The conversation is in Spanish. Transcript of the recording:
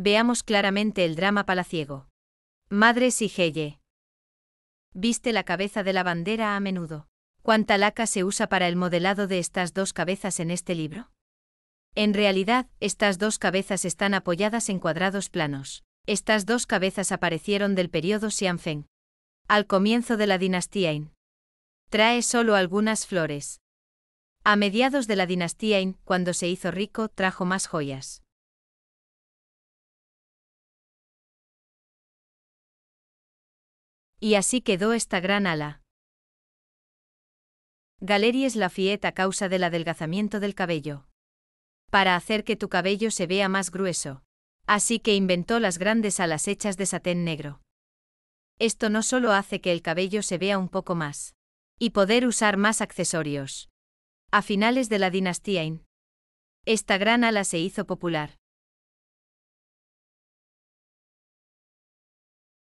Veamos claramente el drama palaciego. Madres y Sigelle. Viste la cabeza de la bandera a menudo. ¿Cuánta laca se usa para el modelado de estas dos cabezas en este libro? En realidad, estas dos cabezas están apoyadas en cuadrados planos. Estas dos cabezas aparecieron del periodo Xianfeng, al comienzo de la dinastía In. Trae solo algunas flores. A mediados de la dinastía In, cuando se hizo rico, trajo más joyas. Y así quedó esta gran ala. Galeries Lafayette a causa del adelgazamiento del cabello. Para hacer que tu cabello se vea más grueso. Así que inventó las grandes alas hechas de satén negro. Esto no solo hace que el cabello se vea un poco más. Y poder usar más accesorios. A finales de la dinastía In. Esta gran ala se hizo popular.